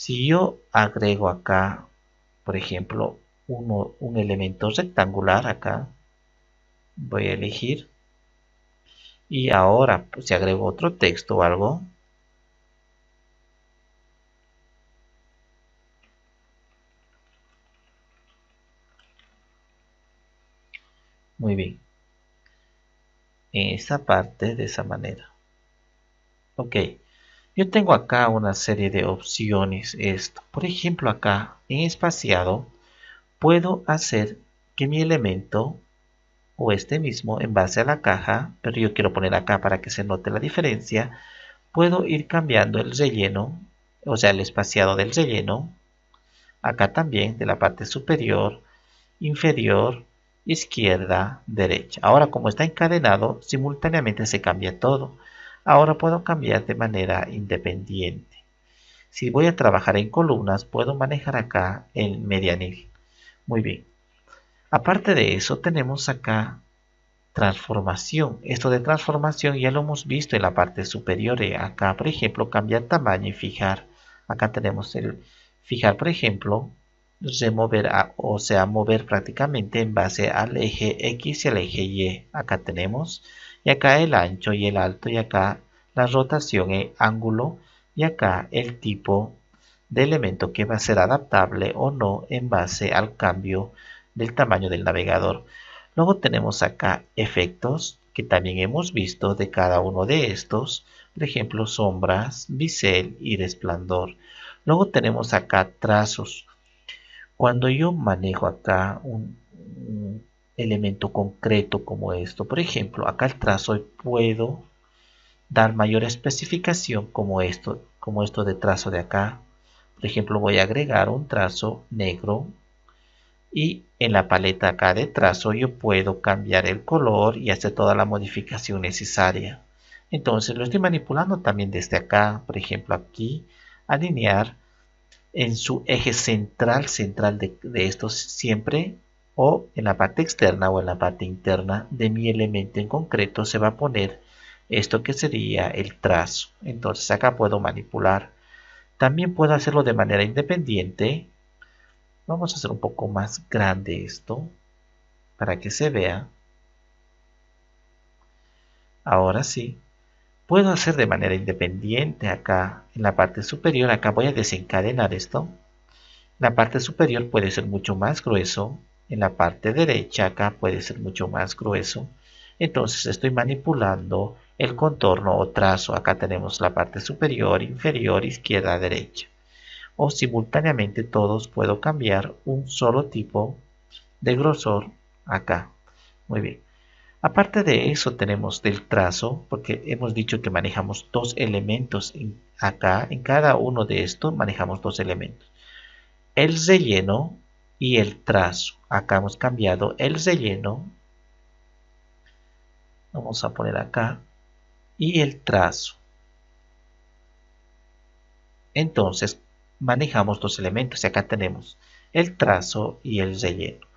Si yo agrego acá, por ejemplo, un elemento rectangular acá, voy a elegir. Y ahora, pues, si agrego otro texto o algo, Muy bien. En esta parte de esa manera. Ok. Yo tengo acá una serie de opciones. Esto. Por ejemplo, acá en espaciado puedo hacer que mi elemento o este mismo en base a la caja, pero yo quiero poner acá para que se note la diferencia, puedo ir cambiando el relleno, o sea, el espaciado del relleno, acá también de la parte superior, inferior, izquierda, derecha. Ahora como está encadenado, simultáneamente se cambia todo. Ahora puedo cambiar de manera independiente. Si voy a trabajar en columnas, puedo manejar acá el medianil. Muy bien. Aparte de eso, tenemos acá transformación. Esto de transformación ya lo hemos visto en la parte superior. Eh, acá, por ejemplo, cambiar tamaño y fijar. Acá tenemos el fijar, por ejemplo, remover o sea, mover prácticamente en base al eje X y al eje Y. Acá tenemos y acá el ancho y el alto, y acá la rotación y ángulo, y acá el tipo de elemento que va a ser adaptable o no en base al cambio del tamaño del navegador. Luego tenemos acá efectos que también hemos visto de cada uno de estos, por ejemplo sombras, bisel y resplandor. Luego tenemos acá trazos. Cuando yo manejo acá un, elemento concreto como esto. Por ejemplo, acá el trazo puedo dar mayor especificación como esto, como esto de trazo de acá. Por ejemplo, voy a agregar un trazo negro y en la paleta acá de trazo yo puedo cambiar el color y hacer toda la modificación necesaria. Entonces lo estoy manipulando también desde acá, por ejemplo aquí, alinear en su eje central, central de, estos siempre o en la parte externa o en la parte interna de mi elemento en concreto se va a poner esto que sería el trazo. Entonces acá puedo manipular. También puedo hacerlo de manera independiente. Vamos a hacer un poco más grande esto para que se vea. Ahora sí, puedo hacer de manera independiente acá en la parte superior. Acá voy a desencadenar esto. La parte superior puede ser mucho más grueso en la parte derecha acá puede ser mucho más grueso entonces estoy manipulando el contorno o trazo acá tenemos la parte superior inferior izquierda derecha o simultáneamente todos puedo cambiar un solo tipo de grosor acá muy bien aparte de eso tenemos del trazo porque hemos dicho que manejamos dos elementos acá en cada uno de estos manejamos dos elementos el relleno y el trazo. Acá hemos cambiado el relleno. Vamos a poner acá. Y el trazo. Entonces manejamos dos elementos. Y acá tenemos el trazo y el relleno.